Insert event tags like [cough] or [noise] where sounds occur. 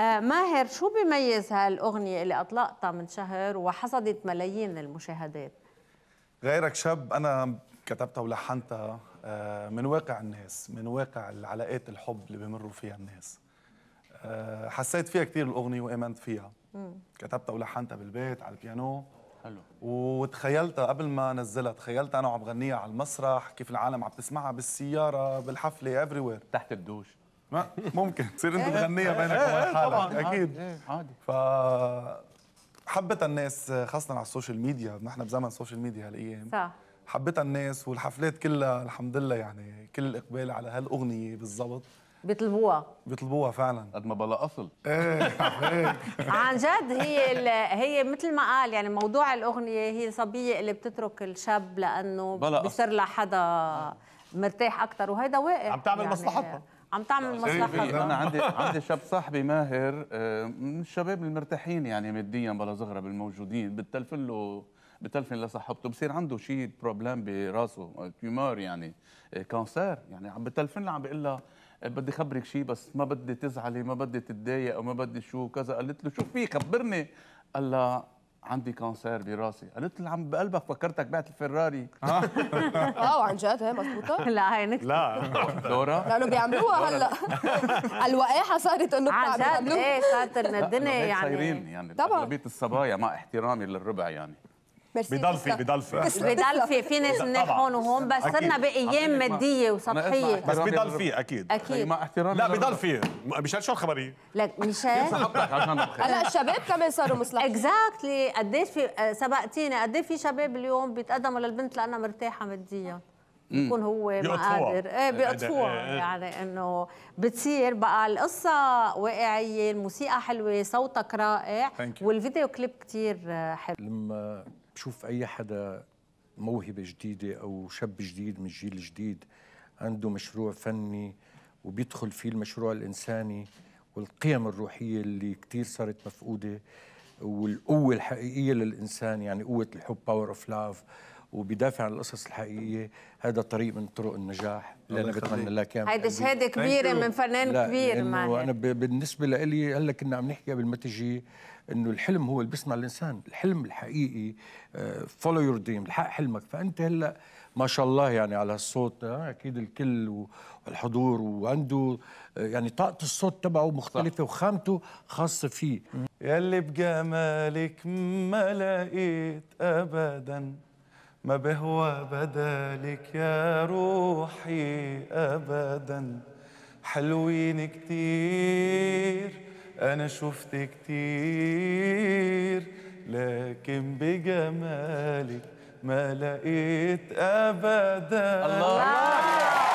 آه، ماهر شو بيميز هالاغنيه اللي اطلقتها من شهر وحصدت ملايين المشاهدات غيرك شاب انا كتبتها ولحنتها آه، من واقع الناس من واقع العلاقات الحب اللي بيمروا فيها الناس آه، حسيت فيها كثير الاغنيه وامنت فيها كتبتها ولحنتها بالبيت على البيانو حلو وتخيلتها قبل ما انزلها تخيلت انا وعم غنيها على المسرح كيف العالم عم تسمعها بالسياره بالحفله افري وير تحت الدوش ما ممكن تصير انت إيه. مغنيه بينك إيه، وبين إيه، حالك اكيد عادي ف حبتها الناس خاصه على السوشيال ميديا نحن بزمن السوشيال ميديا هالايام صح حبتها الناس والحفلات كلها الحمد لله يعني كل الاقبال على هالاغنيه بالضبط بيطلبوها بيطلبوها فعلا قد ما بلا اصل ايه عن جد هي هي مثل ما قال يعني موضوع الاغنيه هي صبيه اللي بتترك الشاب لانه بصير لها حدا مرتاح اكثر وهيدا واقع عم تعمل يعني مصلحتها عم تعمل يعني مصلحه انا عندي عندي شاب صاحبي ماهر آه، من الشباب المرتاحين يعني ماديا بلا زغره بالموجودين بتلفن له بتلفن لصاحبته بصير عنده شيء بروبلم براسه تيمار يعني كانسير آه، يعني عم بتلفن له عم بيقول لها آه، بدي خبرك شيء بس ما بدي تزعلي ما بدي تتضايق وما بدي شو كذا قالت له شو في خبرني قال لها عندي كانسير براسي قالت لي عم بقلبك فكرتك بعت الفراري آه. [laughs] اه عن جد هي مضبوطه [laughs] لا هي نكته لا دورا لانه بيعملوها هلا [laughs] الوقاحه صارت انه عن جد ايه صارت الدنيا يعني صايرين يعني طبعا اغلبيه الصبايا مع احترامي للربع يعني بضل في بضل في بضل في في ناس مناح هون وهون بس صرنا بايام ماديه وسطحيه بس بضل في اكيد اكيد طيب، مع احترامي لا بضل في ميشيل شو الخبريه؟ لك ميشيل هلا الشباب كمان صاروا مصلحين اكزاكتلي قديش إيه في سبقتيني قديش إيه في شباب اليوم بيتقدموا للبنت لانها مرتاحه ماديا بيكون هو ما قادر إيه،, ايه بيقطفوها يعني انه بتصير بقى القصه واقعيه الموسيقى حلوه صوتك رائع والفيديو كليب كثير حلو تشوف اي حدا موهبه جديده او شاب جديد من الجيل الجديد عنده مشروع فني وبيدخل فيه المشروع الانساني والقيم الروحيه اللي كثير صارت مفقوده والقوه الحقيقيه للانسان يعني قوه الحب باور اوف لاف وبيدافع عن القصص الحقيقيه هذا طريق من طرق النجاح اللي انا بتمنى لك اياه هيدي شهاده كبيره من فنان لا كبير معي انا بالنسبه لي هلا كنا عم نحكي قبل ما تجي انه الحلم هو اللي بيصنع الانسان الحلم الحقيقي فولو يور دريم الحق حلمك فانت هلا ما شاء الله يعني على الصوت آه، اكيد الكل والحضور وعنده آه، يعني طاقه الصوت تبعه مختلفه صح. وخامته خاصه فيه يلي بجمالك ما لقيت ابدا ما بهوى بدالك يا روحي أبدا حلوين كتير أنا شفت كتير لكن بجمالك ما لقيت أبدا الله, الله.